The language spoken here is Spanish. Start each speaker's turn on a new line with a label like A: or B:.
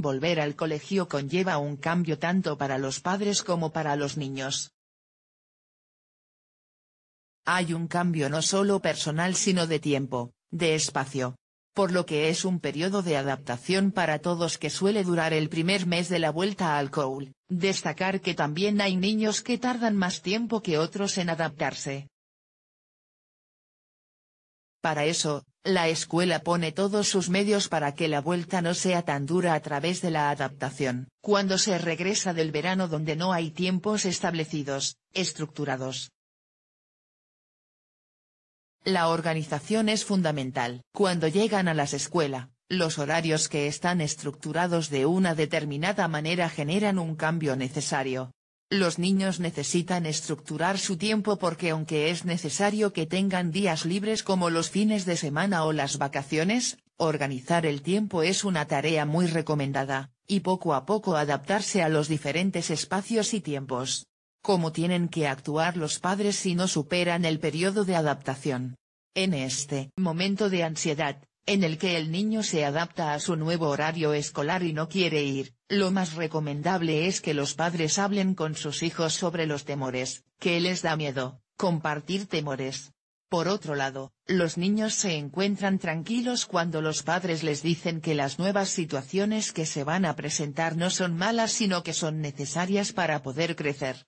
A: Volver al colegio conlleva un cambio tanto para los padres como para los niños. Hay un cambio no solo personal sino de tiempo, de espacio. Por lo que es un periodo de adaptación para todos que suele durar el primer mes de la vuelta al cole. Destacar que también hay niños que tardan más tiempo que otros en adaptarse. Para eso, la escuela pone todos sus medios para que la vuelta no sea tan dura a través de la adaptación. Cuando se regresa del verano donde no hay tiempos establecidos, estructurados. La organización es fundamental. Cuando llegan a las escuelas, los horarios que están estructurados de una determinada manera generan un cambio necesario, los niños necesitan estructurar su tiempo porque aunque es necesario que tengan días libres como los fines de semana o las vacaciones, organizar el tiempo es una tarea muy recomendada, y poco a poco adaptarse a los diferentes espacios y tiempos. ¿Cómo tienen que actuar los padres si no superan el periodo de adaptación? En este momento de ansiedad, en el que el niño se adapta a su nuevo horario escolar y no quiere ir, lo más recomendable es que los padres hablen con sus hijos sobre los temores, que les da miedo, compartir temores. Por otro lado, los niños se encuentran tranquilos cuando los padres les dicen que las nuevas situaciones que se van a presentar no son malas sino que son necesarias para poder crecer.